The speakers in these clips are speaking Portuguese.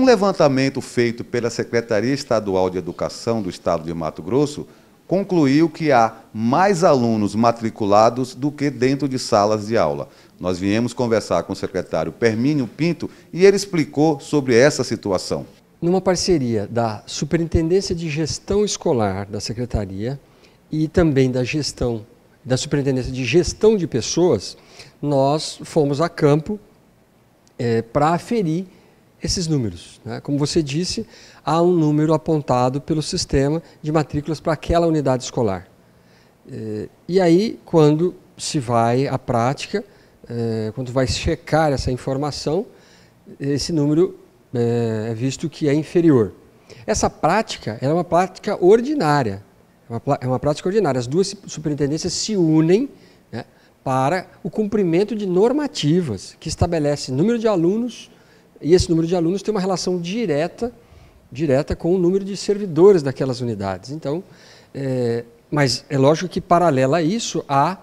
Um levantamento feito pela Secretaria Estadual de Educação do Estado de Mato Grosso concluiu que há mais alunos matriculados do que dentro de salas de aula. Nós viemos conversar com o secretário Permínio Pinto e ele explicou sobre essa situação. Numa parceria da Superintendência de Gestão Escolar da Secretaria e também da gestão da Superintendência de Gestão de Pessoas, nós fomos a campo é, para aferir esses números. Né? Como você disse, há um número apontado pelo sistema de matrículas para aquela unidade escolar. Eh, e aí, quando se vai à prática, eh, quando vai checar essa informação, esse número eh, é visto que é inferior. Essa prática é uma prática ordinária. É, é uma prática ordinária. As duas superintendências se unem né, para o cumprimento de normativas que estabelece número de alunos, e esse número de alunos tem uma relação direta, direta com o número de servidores daquelas unidades. Então, é, mas é lógico que paralela a isso há,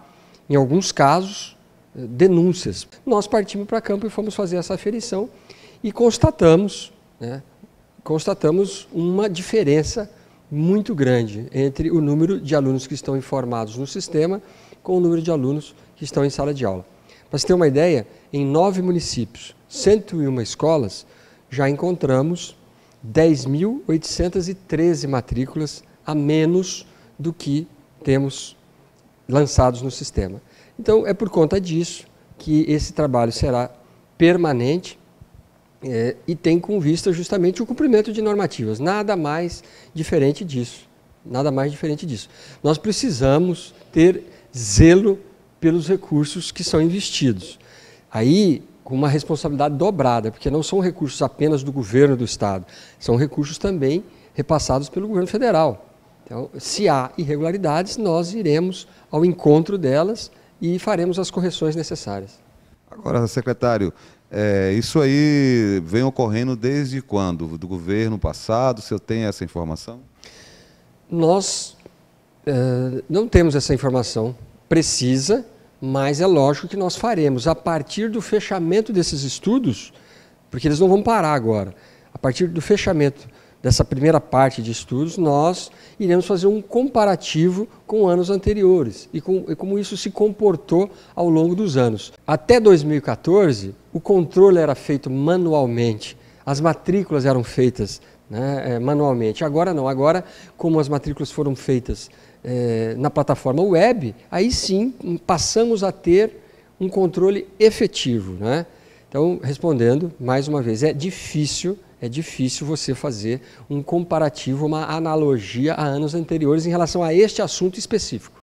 em alguns casos, é, denúncias. Nós partimos para campo e fomos fazer essa aferição e constatamos, né, constatamos uma diferença muito grande entre o número de alunos que estão informados no sistema com o número de alunos que estão em sala de aula. Para você ter uma ideia, em nove municípios 101 escolas, já encontramos 10.813 matrículas a menos do que temos lançados no sistema. Então, é por conta disso que esse trabalho será permanente é, e tem com vista justamente o cumprimento de normativas. Nada mais diferente disso. Nada mais diferente disso. Nós precisamos ter zelo pelos recursos que são investidos. Aí com uma responsabilidade dobrada, porque não são recursos apenas do governo do Estado, são recursos também repassados pelo governo federal. Então, se há irregularidades, nós iremos ao encontro delas e faremos as correções necessárias. Agora, secretário, é, isso aí vem ocorrendo desde quando? Do governo passado? Se eu tenho essa informação? Nós é, não temos essa informação precisa, mas é lógico que nós faremos, a partir do fechamento desses estudos, porque eles não vão parar agora, a partir do fechamento dessa primeira parte de estudos, nós iremos fazer um comparativo com anos anteriores e, com, e, como isso se comportou ao longo dos anos. Até 2014, o controle era feito manualmente, as matrículas eram feitas né, é, manualmente. Agora não, agora como as matrículas foram feitas é, na plataforma web, aí sim passamos a ter um controle efetivo. Né? Então, respondendo mais uma vez, é difícil, é difícil você fazer um comparativo, uma analogia a anos anteriores em relação a este assunto específico.